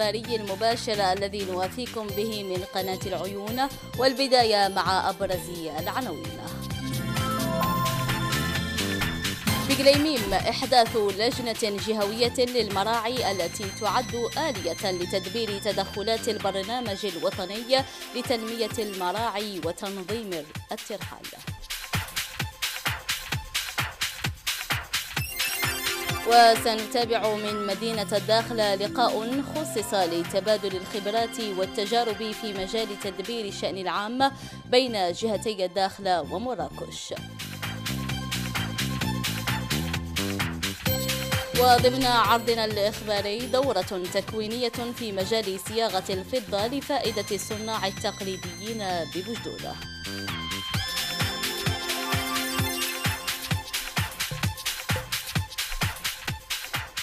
الإخباري المباشر الذي نوافيكم به من قناة العيون والبداية مع أبرز العناوين بجليميم إحداث لجنة جهوية للمراعي التي تعد آلية لتدبير تدخلات البرنامج الوطني لتنمية المراعي وتنظيم الترحال وسنتابع من مدينة الداخلة لقاء خصص لتبادل الخبرات والتجارب في مجال تدبير الشأن العام بين جهتي الداخلة ومراكش وضمن عرضنا الإخباري دورة تكوينية في مجال صياغة الفضة لفائدة الصناع التقليديين ببجدوده.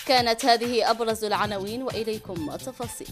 كانت هذه أبرز العناوين وإليكم التفاصيل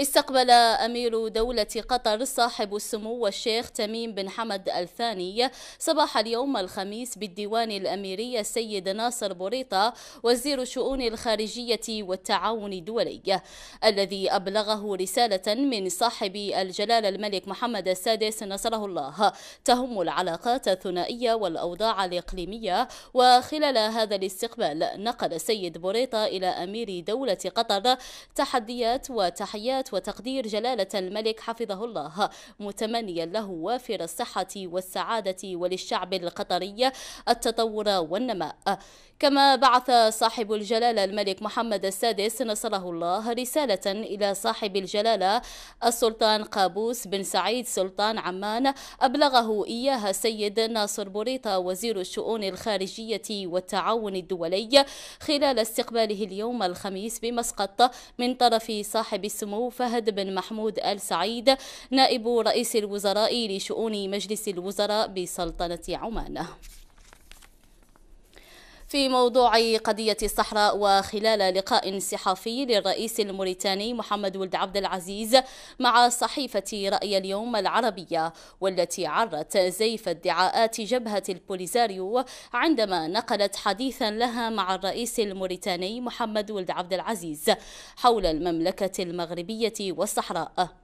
استقبل أمير دولة قطر صاحب السمو الشيخ تميم بن حمد الثاني صباح اليوم الخميس بالديوان الأميري السيد ناصر بوريطة وزير الشؤون الخارجية والتعاون الدولي الذي أبلغه رسالة من صاحب الجلالة الملك محمد السادس نصره الله تهم العلاقات الثنائية والأوضاع الإقليمية وخلال هذا الاستقبال نقل السيد بوريطة إلى أمير دولة قطر تحديات وتحيات وتقدير جلالة الملك حفظه الله متمنيا له وافر الصحة والسعادة وللشعب القطري التطور والنماء كما بعث صاحب الجلالة الملك محمد السادس نصره الله رسالة إلى صاحب الجلالة السلطان قابوس بن سعيد سلطان عمان أبلغه إياها السيد ناصر بوريطة وزير الشؤون الخارجية والتعاون الدولي خلال استقباله اليوم الخميس بمسقط من طرف صاحب السمو فهد بن محمود آل سعيد نائب رئيس الوزراء لشؤون مجلس الوزراء بسلطنة عمان في موضوع قضية الصحراء وخلال لقاء صحفي للرئيس الموريتاني محمد ولد عبد العزيز مع صحيفة رأي اليوم العربية والتي عرت زيف ادعاءات جبهة البوليزاريو عندما نقلت حديثا لها مع الرئيس الموريتاني محمد ولد عبد العزيز حول المملكة المغربية والصحراء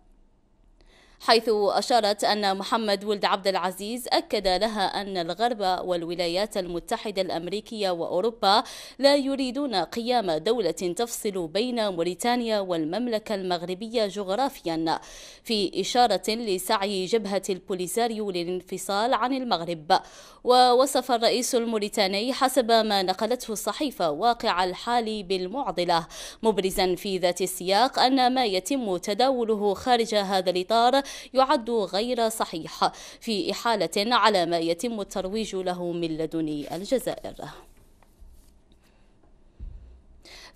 حيث أشارت أن محمد ولد عبد العزيز أكد لها أن الغرب والولايات المتحدة الأمريكية وأوروبا لا يريدون قيام دولة تفصل بين موريتانيا والمملكة المغربية جغرافيا في إشارة لسعي جبهة البوليساريو للانفصال عن المغرب ووصف الرئيس الموريتاني حسب ما نقلته الصحيفة واقع الحال بالمعضلة مبرزا في ذات السياق أن ما يتم تداوله خارج هذا الإطار يعد غير صحيح في إحالة على ما يتم الترويج له من لدن الجزائر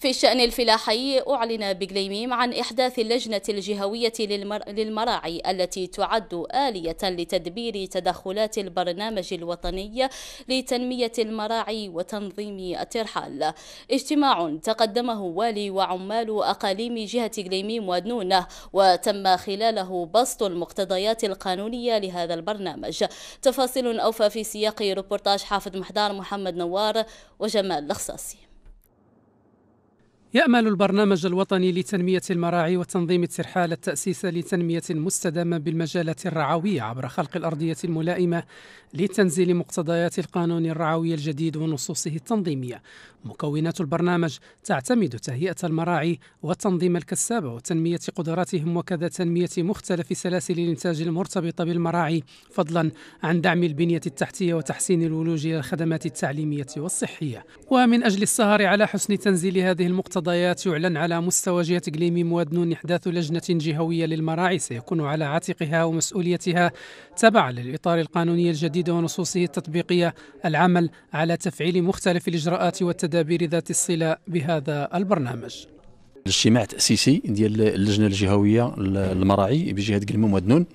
في الشأن الفلاحي أعلن بقليميم عن إحداث اللجنة الجهوية للمر... للمراعي التي تعد آلية لتدبير تدخلات البرنامج الوطني لتنمية المراعي وتنظيم الترحال اجتماع تقدمه والي وعمال أقاليم جهة قليميم ودنونة وتم خلاله بسط المقتضيات القانونية لهذا البرنامج تفاصيل أوفى في سياق ريبورتاج حافظ محدار محمد نوار وجمال الخصاصي يأمل البرنامج الوطني لتنمية المراعي وتنظيم الترحال التأسيس لتنمية مستدامة بالمجالات الرعوية عبر خلق الأرضية الملائمة لتنزيل مقتضيات القانون الرعوي الجديد ونصوصه التنظيمية. مكونات البرنامج تعتمد تهيئة المراعي وتنظيم الكسابة وتنمية قدراتهم وكذا تنمية مختلف سلاسل الإنتاج المرتبطة بالمراعي فضلا عن دعم البنية التحتية وتحسين الولوج إلى الخدمات التعليمية والصحية. ومن أجل السهر على حسن تنزيل هذه المقتضيات المقتضيات يعلن على مستوى جهة إقليم موادنون إحداث لجنة جهوية للمراعي سيكون على عاتقها ومسؤوليتها تبع للإطار القانوني الجديد ونصوصه التطبيقية العمل على تفعيل مختلف الإجراءات والتدابير ذات الصلة بهذا البرنامج. الاجتماع التاسيسي ديال اللجنه الجهويه للمراعي بجهه قلموم موادنون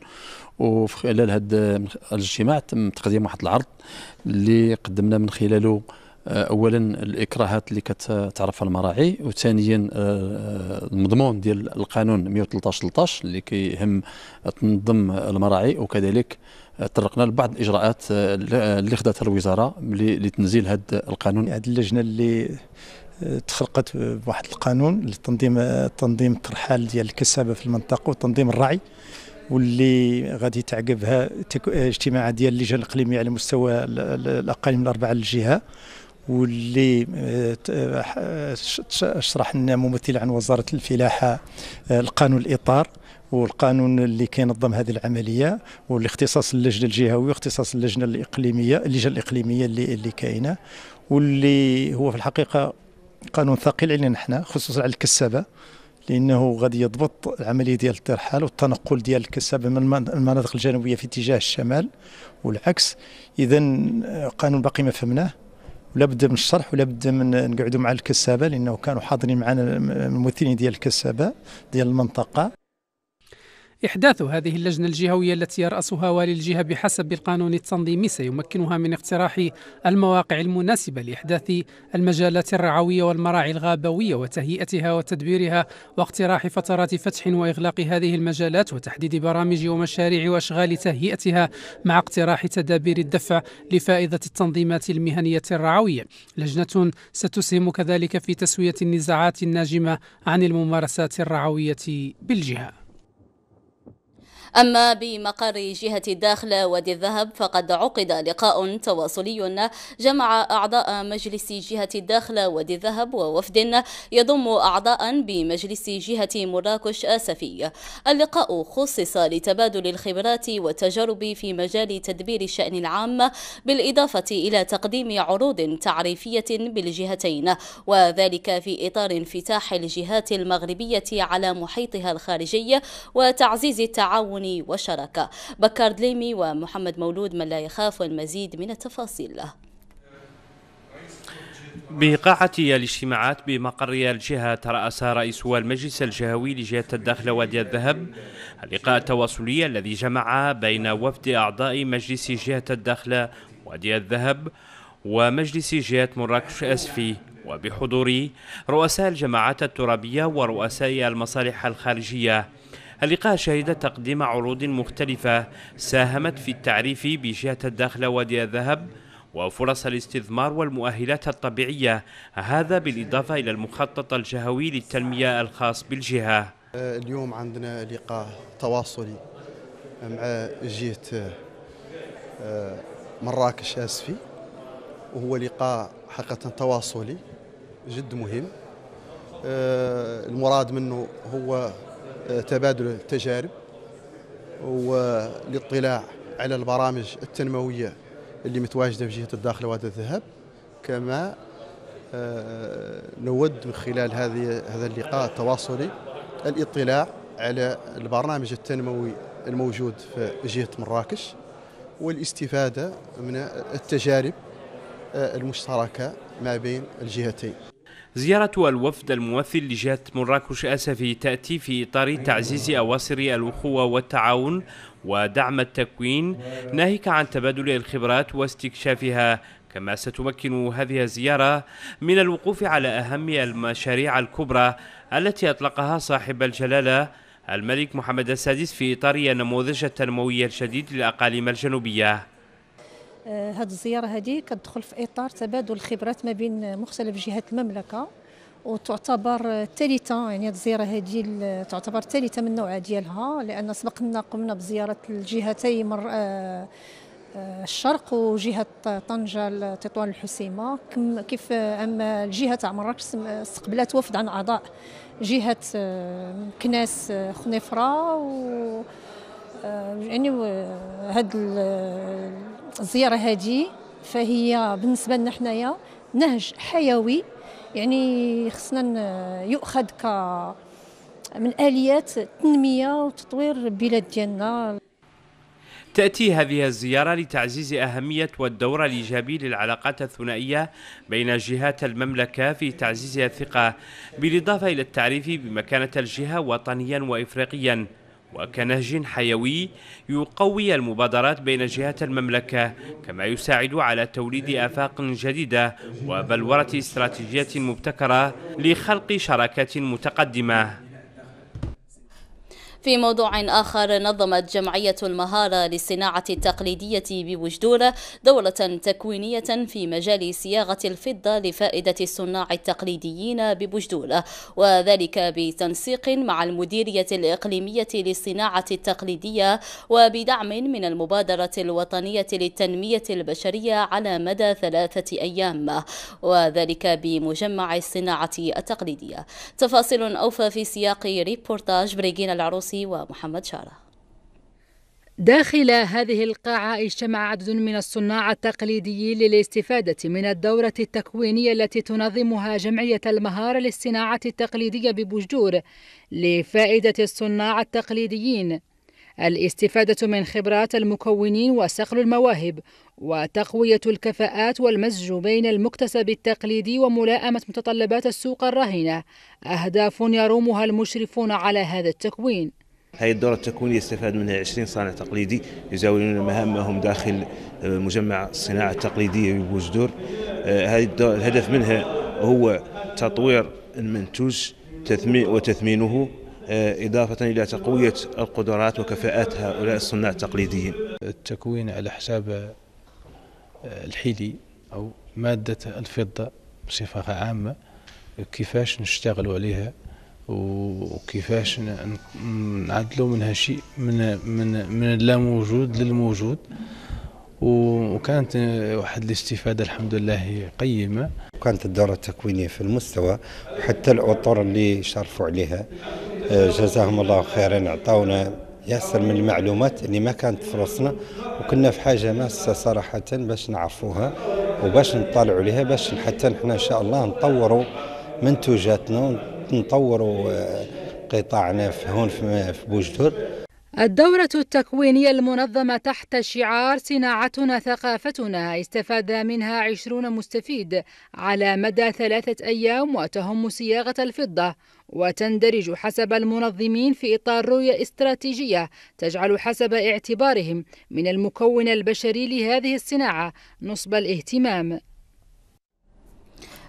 وفي خلال هذا الاجتماع تم تقديم واحد العرض اللي قدمنا من خلاله آه، اولا الاكراهات اللي كتعرفها المراعي وثانيا آه، آه، المضمون ديال القانون 113 13 اللي كيهم تنظم المراعي وكذلك طرقنا لبعض الاجراءات اللي خداتها الوزاره لتنزيل هذا القانون هذه اللجنه اللي تخلقت بواحد القانون لتنظيم تنظيم الترحال ديال الكسابه في المنطقه وتنظيم الرعي واللي غادي تعقبها اجتماعات ديال اللجان الاقليميه على مستوى الاقاليم الاربعه الجهه واللي آه، آه، شرح لنا ممثل عن وزاره الفلاحه آه، القانون الاطار والقانون اللي كينظم هذه العمليه والاختصاص اللجنه الجهويه واختصاص اللجنه الاقليميه اللجنه الاقليميه اللي اللي كاينه واللي هو في الحقيقه قانون ثقيل علينا نحن خصوصا على الكسابه لانه غادي يضبط العمليه ديال الترحال والتنقل ديال الكسابه من المناطق الجنوبيه في اتجاه الشمال والعكس اذا قانون باقي ما فهمناه ولا بد من الشرح ولا بد من نقعدوا مع الكسابه لانه كانوا حاضرين معنا الممثلين ديال الكسابه ديال المنطقه إحداث هذه اللجنة الجهوية التي يرأسها والي الجهة بحسب القانون التنظيمي سيمكنها من اقتراح المواقع المناسبة لإحداث المجالات الرعوية والمراعي الغابوية وتهيئتها وتدبيرها واقتراح فترات فتح وإغلاق هذه المجالات وتحديد برامج ومشاريع وأشغال تهيئتها مع اقتراح تدابير الدفع لفائدة التنظيمات المهنية الرعوية لجنة ستسهم كذلك في تسوية النزاعات الناجمة عن الممارسات الرعوية بالجهة أما بمقر جهة الداخل وادي الذهب فقد عقد لقاء تواصلي جمع أعضاء مجلس جهة الداخل وادي الذهب ووفد يضم أعضاء بمجلس جهة مراكش آسفي اللقاء خصص لتبادل الخبرات والتجارب في مجال تدبير الشأن العام بالإضافة إلى تقديم عروض تعريفية بالجهتين وذلك في إطار انفتاح الجهات المغربية على محيطها الخارجي وتعزيز التعاون الوطني والشراكة بكار دليمي ومحمد مولود من لا يخاف المزيد من التفاصيل بقاعة الاجتماعات بمقر الجهة ترأس رئيس المجلس الجهوي لجهة الداخل وادي الذهب اللقاء التواصلي الذي جمع بين وفد أعضاء مجلس جهة الداخل وادي الذهب ومجلس جهة مراكش أسفي وبحضور رؤساء الجماعات الترابية ورؤساء المصالح الخارجية اللقاء شهد تقديم عروض مختلفة ساهمت في التعريف بجهة الداخل وادي الذهب وفرص الاستثمار والمؤهلات الطبيعية هذا بالإضافة إلى المخطط الجهوي للتنمية الخاص بالجهة اليوم عندنا لقاء تواصلي مع جهة آه، مراكش أسفي وهو لقاء حقيقة تواصلي جد مهم آه، المراد منه هو تبادل التجارب والاطلاع على البرامج التنموية اللي متواجدة في جهة الداخل وادي الذهب كما آه، نود من خلال هذه هذا اللقاء التواصلي الاطلاع على البرنامج التنموي الموجود في جهة مراكش والاستفادة من التجارب آه، المشتركة ما بين الجهتين زيارة الوفد الممثل لجهة مراكش أسفي تأتي في إطار تعزيز أواصر الأخوة والتعاون ودعم التكوين ناهيك عن تبادل الخبرات واستكشافها كما ستمكن هذه الزيارة من الوقوف على أهم المشاريع الكبرى التي أطلقها صاحب الجلالة الملك محمد السادس في إطار النموذج التنموي الجديد للأقاليم الجنوبية آه، هاد الزياره هادي كتدخل في اطار تبادل الخبرات ما بين مختلف جهات المملكه وتعتبر ثالثة يعني هاد الزيارة هادي تعتبر ثالثة من نوعها ديالها لأن سبق لنا قمنا بزيارة الجهتي مر آه، آه، الشرق وجهة طنجة تطوان الحسيمة كيف أما الجهة تاع مراكش استقبلت وفد عن أعضاء جهة كناس خنيفرة و يعني هاد الزياره هذه فهي بالنسبه لنا حنايا نهج حيوي يعني خصنا يؤخذ ك من اليات التنميه وتطوير البلاد ديالنا تأتي هذه الزيارة لتعزيز أهمية والدور الإيجابي للعلاقات الثنائية بين جهات المملكة في تعزيز الثقة بالإضافة إلى التعريف بمكانة الجهة وطنيا وإفريقيا وكنهج حيوي يقوي المبادرات بين جهات المملكة كما يساعد على توليد آفاق جديدة وبلورة استراتيجية مبتكرة لخلق شراكات متقدمة في موضوع آخر نظمت جمعية المهارة للصناعة التقليدية بوجدورة دورة تكوينية في مجال صياغة الفضة لفائدة الصناع التقليديين بوجدورة وذلك بتنسيق مع المديرية الإقليمية للصناعة التقليدية وبدعم من المبادرة الوطنية للتنمية البشرية على مدى ثلاثة أيام وذلك بمجمع الصناعة التقليدية تفاصيل أوفى في سياق ريبورتاج بريجين العروسي الفارسي ومحمد شاره داخل هذه القاعة اجتمع عدد من الصناع التقليديين للاستفادة من الدورة التكوينية التي تنظمها جمعية المهارة للصناعة التقليدية ببجدور لفائدة الصناع التقليديين الاستفادة من خبرات المكونين وصقل المواهب وتقوية الكفاءات والمزج بين المكتسب التقليدي وملائمة متطلبات السوق الراهنة أهداف يرومها المشرفون على هذا التكوين هذه الدورة التكوينية استفاد منها 20 صانع تقليدي يزاولون مهامهم داخل آه، مجمع الصناعة التقليدية ببوجدور آه، هذه الهدف منها هو تطوير المنتوج وتثمينه آه، إضافة إلى تقوية القدرات وكفاءات هؤلاء الصناع التقليديين التكوين على حساب الحلي أو مادة الفضة بصفة عامة كيفاش نشتغلوا عليها وكيفاش نعدلوا من هالشيء من من من اللا موجود للموجود وكانت واحد الاستفاده الحمد لله قيمه وكانت الدوره التكوينيه في المستوى وحتى الاطر اللي شرفوا عليها آه، جزاهم الله خيرا عطاونا ياسر من المعلومات اللي ما كانت في راسنا وكنا في حاجه ماسه صراحه باش نعرفوها وباش نطالعوا عليها باش حتى نحن ان شاء الله نطوروا منتوجاتنا نطوروا آه، قطاعنا في هون في بوجدور الدورة التكوينية المنظمة تحت شعار صناعتنا ثقافتنا استفاد منها عشرون مستفيد على مدى ثلاثة أيام وتهم صياغة الفضة وتندرج حسب المنظمين في إطار رؤية استراتيجية تجعل حسب اعتبارهم من المكون البشري لهذه الصناعة نصب الاهتمام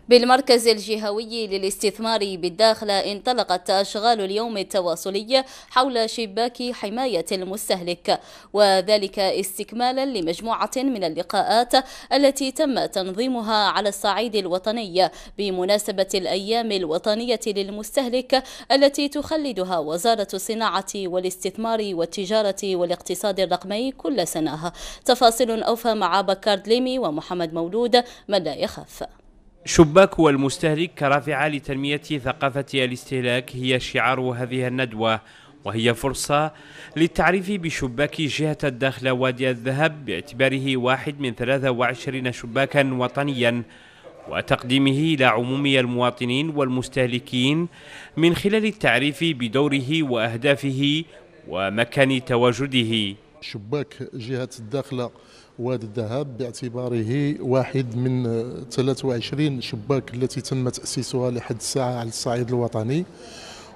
بالمركز الجهوي للاستثمار بالداخل انطلقت أشغال اليوم التواصلي حول شباك حماية المستهلك وذلك استكمالا لمجموعة من اللقاءات التي تم تنظيمها على الصعيد الوطني بمناسبة الأيام الوطنية للمستهلك التي تخلدها وزارة الصناعة والاستثمار والتجارة والاقتصاد الرقمي كل سنة تفاصيل أوفى مع بكارد ليمي ومحمد مولود من لا يخاف شباك والمستهلك كرافعة لتنمية ثقافة الاستهلاك هي شعار هذه الندوة وهي فرصة للتعريف بشباك جهة الدخل وادي الذهب باعتباره واحد من 23 شباكا وطنيا وتقديمه إلى عموم المواطنين والمستهلكين من خلال التعريف بدوره وأهدافه ومكان تواجده شباك جهة الداخلة واد الذهب باعتباره واحد من 23 شباك التي تم تأسيسها لحد الساعة على الصعيد الوطني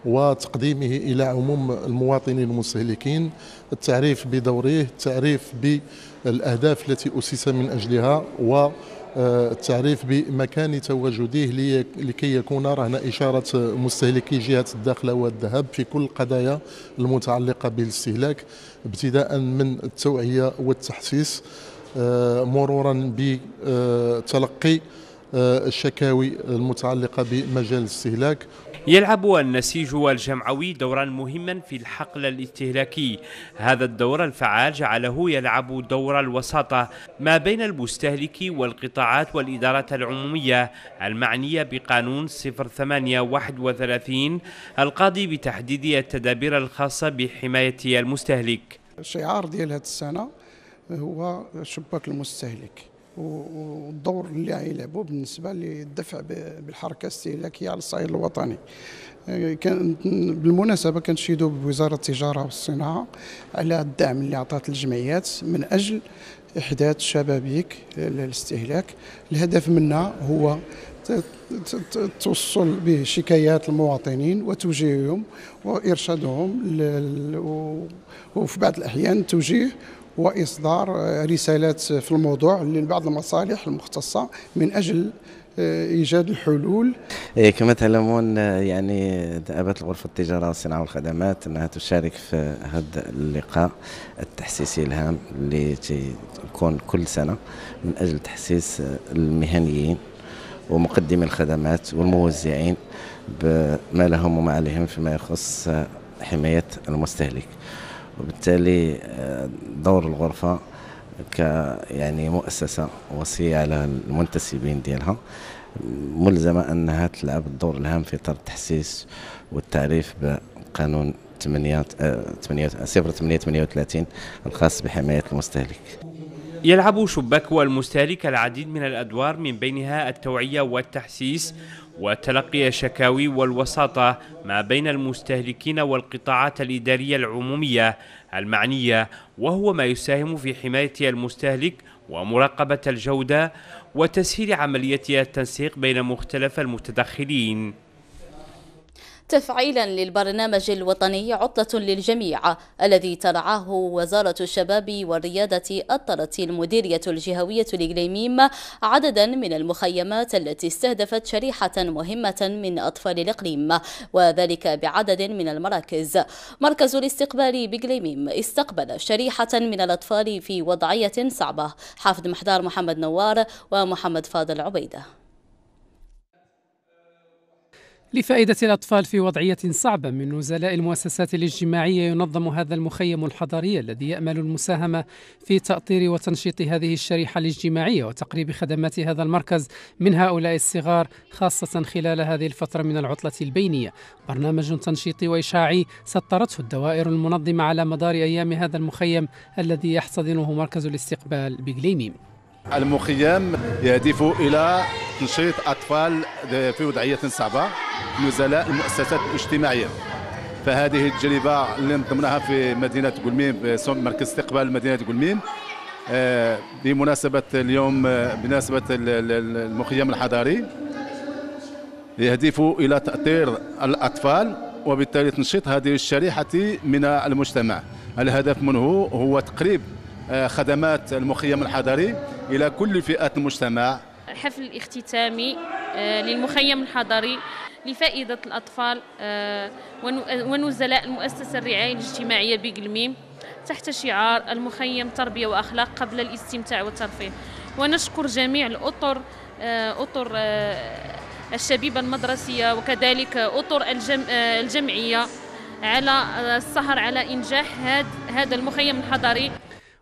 وتقديمه إلى عموم المواطنين المستهلكين التعريف بدوره التعريف بالأهداف التي أسس من أجلها و آه، التعريف بمكان تواجده لكي يكون رهن إشارة مستهلكي جهة الداخل والذهب في كل القضايا المتعلقة بالاستهلاك ابتداء من التوعية والتحسيس آه، مرورا بتلقي آه، الشكاوي المتعلقة بمجال الاستهلاك يلعب النسيج الجمعوي دورا مهما في الحقل الاستهلاكي هذا الدور الفعال جعله يلعب دور الوساطة ما بين المستهلك والقطاعات والإدارات العمومية المعنية بقانون 0831 القاضي بتحديد التدابير الخاصة بحماية المستهلك الشعار ديال هذه السنة هو شباك المستهلك والدور اللي غيلعبوا بالنسبه للدفع بالحركه الاستهلاكيه على الصعيد الوطني آه، كان بالمناسبه كنشيدوا بوزاره التجاره والصناعه على الدعم اللي عطات الجمعيات من اجل احداث شبابيك للاستهلاك الهدف منها هو توصل بشكايات المواطنين وتوجيههم وارشادهم وفي بعض الاحيان توجيه واصدار رسالات في الموضوع لبعض المصالح المختصه من اجل آه، ايجاد الحلول إيه، كما تعلمون يعني دابت الغرفه التجاره والصناعه والخدمات انها تشارك في هذا اللقاء التحسيسي الهام اللي تيكون كل سنه من اجل تحسيس المهنيين ومقدمي الخدمات والموزعين بما لهم وما عليهم فيما يخص حمايه المستهلك وبالتالي آه، دور الغرفة ك يعني مؤسسة وصية على المنتسبين ديالها ملزمة أنها تلعب الدور الهام في إطار التحسيس والتعريف بقانون 8 0838 آه، الخاص بحماية المستهلك يلعب شباك والمستهلك العديد من الأدوار من بينها التوعية والتحسيس وتلقي شكاوي والوساطة ما بين المستهلكين والقطاعات الإدارية العمومية المعنية وهو ما يساهم في حماية المستهلك ومراقبة الجودة وتسهيل عملية التنسيق بين مختلف المتدخلين تفعيلا للبرنامج الوطني عطلة للجميع الذي ترعاه وزارة الشباب والرياضة أطرت المديرية الجهوية لجليميم عددا من المخيمات التي استهدفت شريحة مهمة من أطفال الإقليم وذلك بعدد من المراكز مركز الاستقبال بجليميم استقبل شريحة من الأطفال في وضعية صعبة حافظ محدار محمد نوار ومحمد فاضل عبيده لفائدة الأطفال في وضعية صعبة من نزلاء المؤسسات الاجتماعية ينظم هذا المخيم الحضري الذي يأمل المساهمة في تأطير وتنشيط هذه الشريحة الاجتماعية وتقريب خدمات هذا المركز من هؤلاء الصغار خاصة خلال هذه الفترة من العطلة البينية برنامج تنشيطي وإشاعي سطرته الدوائر المنظمة على مدار أيام هذا المخيم الذي يحتضنه مركز الاستقبال بجليميم المخيم يهدف إلى تنشيط أطفال في وضعية صعبة نزلاء المؤسسات الاجتماعية فهذه التجربة اللي نظمناها في مدينة قلميم مركز استقبال مدينة قلميم آه، بمناسبة اليوم آه، بمناسبة المخيم الحضاري يهدف إلى تأطير الأطفال وبالتالي تنشيط هذه الشريحة من المجتمع الهدف منه هو تقريب آه، خدمات المخيم الحضري إلى كل فئات المجتمع حفل اختتامي آه، للمخيم الحضري لفائدة الأطفال آه، آه، ونزلاء المؤسسة الرعاية الاجتماعية بقلميم تحت شعار المخيم تربية وأخلاق قبل الاستمتاع والترفيه ونشكر جميع الأطر أطر الشبيبة المدرسية وكذلك أطر الجم الجمعية على السهر على إنجاح هذا المخيم الحضري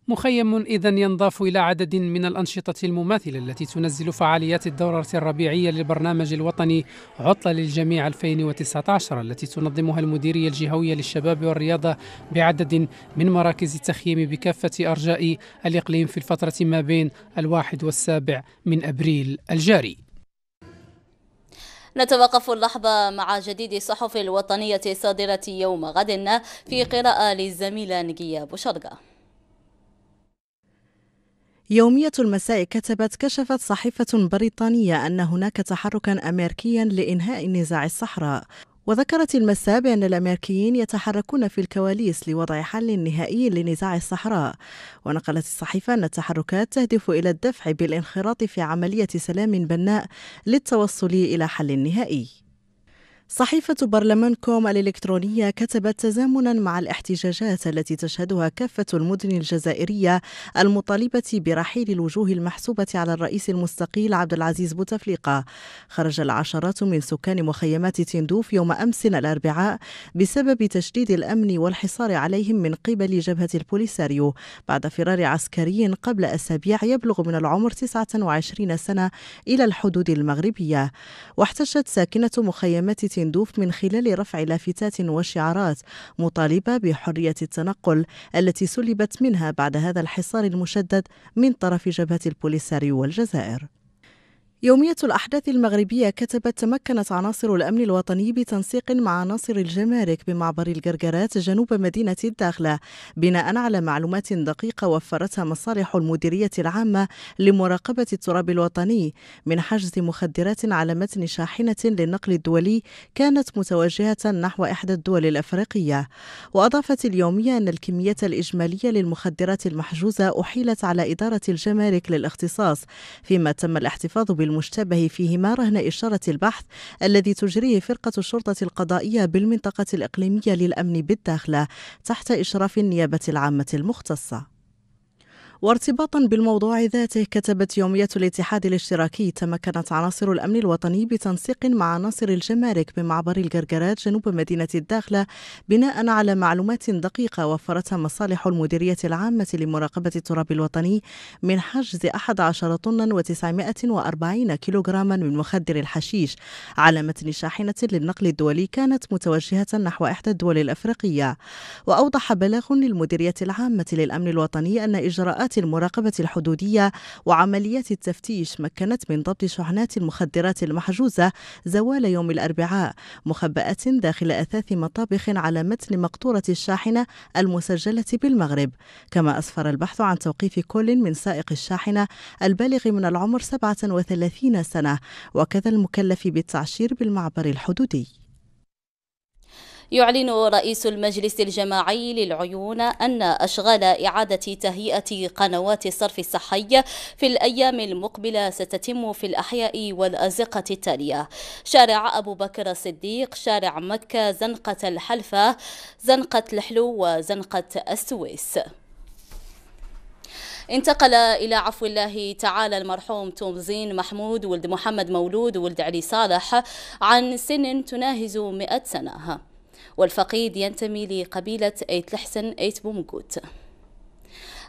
مخيم إذا ينضاف إلى عدد من الأنشطة المماثلة التي تنزل فعاليات الدورة الربيعية للبرنامج الوطني عطلة للجميع 2019 التي تنظمها المديرية الجهوية للشباب والرياضة بعدد من مراكز التخييم بكافة أرجاء الإقليم في الفترة ما بين الواحد والسابع من أبريل الجاري نتوقف اللحظة مع جديد الصحف الوطنية الصادرة يوم غد في قراءة للزميلة نجية بوشرقة يومية المساء كتبت كشفت صحيفة بريطانية أن هناك تحركا أمريكيا لإنهاء نزاع الصحراء وذكرت المساء بأن الأمريكيين يتحركون في الكواليس لوضع حل نهائي لنزاع الصحراء ونقلت الصحيفة أن التحركات تهدف إلى الدفع بالانخراط في عملية سلام بناء للتوصل إلى حل نهائي صحيفة كوم الإلكترونية كتبت تزامنا مع الاحتجاجات التي تشهدها كافة المدن الجزائرية المطالبة برحيل الوجوه المحسوبة على الرئيس المستقيل عبد العزيز بوتفليقة خرج العشرات من سكان مخيمات تندوف يوم أمس الأربعاء بسبب تشديد الأمن والحصار عليهم من قبل جبهة البوليساريو بعد فرار عسكري قبل أسابيع يبلغ من العمر 29 سنة إلى الحدود المغربية واحتجت ساكنة مخيمات سندوف من خلال رفع لافتات وشعارات مطالبة بحرية التنقل التي سلبت منها بعد هذا الحصار المشدد من طرف جبهة البوليساريو والجزائر يومية الأحداث المغربية كتبت تمكنت عناصر الأمن الوطني بتنسيق مع عناصر الجمارك بمعبر الجرجرات جنوب مدينة الداخلة بناء على معلومات دقيقة وفرتها مصالح المديرية العامة لمراقبة التراب الوطني من حجز مخدرات على متن شاحنة للنقل الدولي كانت متوجهة نحو إحدى الدول الأفريقية وأضافت اليومية أن الكمية الإجمالية للمخدرات المحجوزة أحيلت على إدارة الجمارك للاختصاص فيما تم الاحتفاظ بال المشتبه فيهما رهن إشارة البحث الذي تجريه فرقة الشرطة القضائية بالمنطقة الإقليمية للأمن بالداخلة تحت إشراف النيابة العامة المختصة وارتباطا بالموضوع ذاته كتبت يومية الاتحاد الاشتراكي تمكنت عناصر الأمن الوطني بتنسيق مع عناصر الجمارك بمعبر القرقرات جنوب مدينة الداخلة بناء على معلومات دقيقة وفرتها مصالح المديرية العامة لمراقبة التراب الوطني من حجز 11 طنا و940 كيلوغراما من مخدر الحشيش على متن شاحنة للنقل الدولي كانت متوجهة نحو إحدى الدول الأفريقية وأوضح بلاغ للمديرية العامة للأمن الوطني أن إجراءات إجراءات المراقبة الحدودية وعمليات التفتيش مكنت من ضبط شحنات المخدرات المحجوزة زوال يوم الأربعاء مخبأة داخل أثاث مطابخ على متن مقطورة الشاحنة المسجلة بالمغرب كما أسفر البحث عن توقيف كل من سائق الشاحنة البالغ من العمر 37 سنة وكذا المكلف بالتعشير بالمعبر الحدودي يعلن رئيس المجلس الجماعي للعيون أن أشغال إعادة تهيئة قنوات الصرف الصحي في الأيام المقبلة ستتم في الأحياء والأزقة التالية شارع أبو بكر الصديق شارع مكة زنقة الحلفة زنقة الحلو وزنقة السويس انتقل إلى عفو الله تعالى المرحوم تومزين محمود ولد محمد مولود ولد علي صالح عن سن تناهز مئة سنة والفقيد ينتمي لقبيلة أيت لحسن أيت بومقوت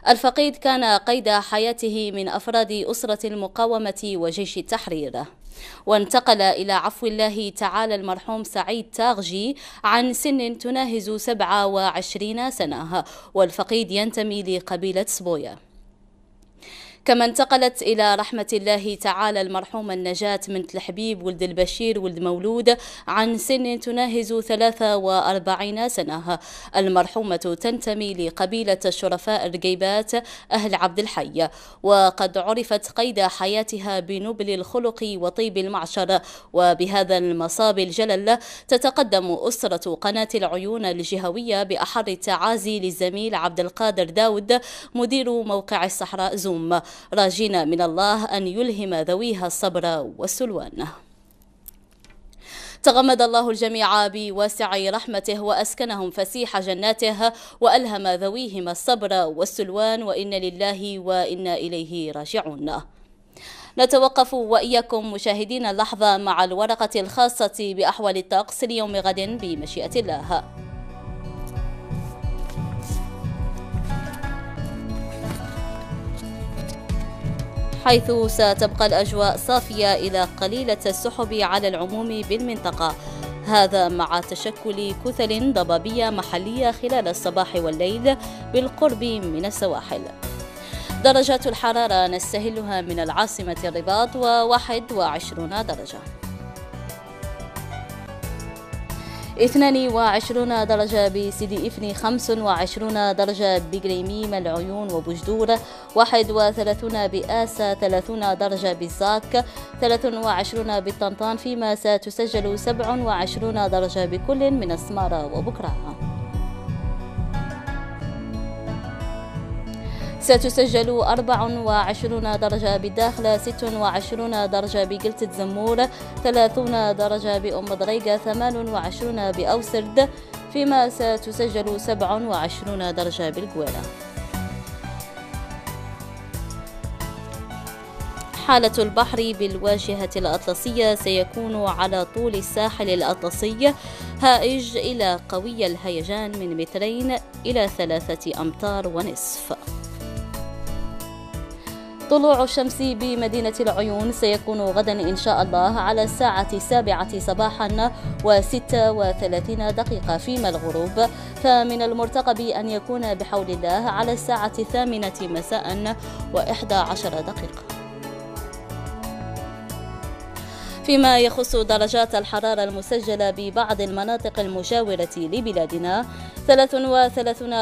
الفقيد كان قيد حياته من أفراد أسرة المقاومة وجيش التحرير وانتقل إلى عفو الله تعالى المرحوم سعيد تاغجي عن سن تناهز 27 سنة والفقيد ينتمي لقبيلة سبويا كما انتقلت إلى رحمة الله تعالى المرحومة النجاة من تلحبيب ولد البشير ولد مولود عن سن تناهز 43 سنة المرحومة تنتمي لقبيلة الشرفاء الرقيبات أهل عبد الحي وقد عرفت قيد حياتها بنبل الخلق وطيب المعشر وبهذا المصاب الجلل تتقدم أسرة قناة العيون الجهوية بأحر التعازي للزميل عبد القادر داود مدير موقع الصحراء زوم راجين من الله أن يلهم ذويها الصبر والسلوان تغمد الله الجميع بواسع رحمته وأسكنهم فسيح جناته وألهم ذويهم الصبر والسلوان وإن لله وإنا إليه راجعون نتوقف وإياكم مشاهدين اللحظة مع الورقة الخاصة بأحوال الطقس ليوم غد بمشيئة الله حيث ستبقى الأجواء صافية إلى قليلة السحب على العموم بالمنطقة هذا مع تشكل كتل ضبابية محلية خلال الصباح والليل بالقرب من السواحل درجات الحرارة نستهلها من العاصمة الرباط و21 درجة 22 درجة بسيدي إفني 25 درجة بقريميم العيون وبجدور 31 بآسة 30 درجة بالزاك 23 بالطنطان فيما ستسجل 27 درجة بكل من السمارة وبكرة ستسجل 24 درجة بالداخل 26 درجة بقلت زمور 30 درجة بأم ضريقة 28 بأوسرد فيما ستسجل 27 درجة بالقويلة حالة البحر بالواجهة الأطلسية سيكون على طول الساحل الأطلسي هائج إلى قوي الهيجان من مترين إلى ثلاثة أمتار ونصف طلوع الشمس بمدينة العيون سيكون غدا إن شاء الله على الساعة السابعة صباحا وستة وثلاثين دقيقة فيما الغروب فمن المرتقب أن يكون بحول الله على الساعة الثامنة مساء وإحدى عشر دقيقة فيما يخص درجات الحرارة المسجلة ببعض المناطق المجاورة لبلادنا 33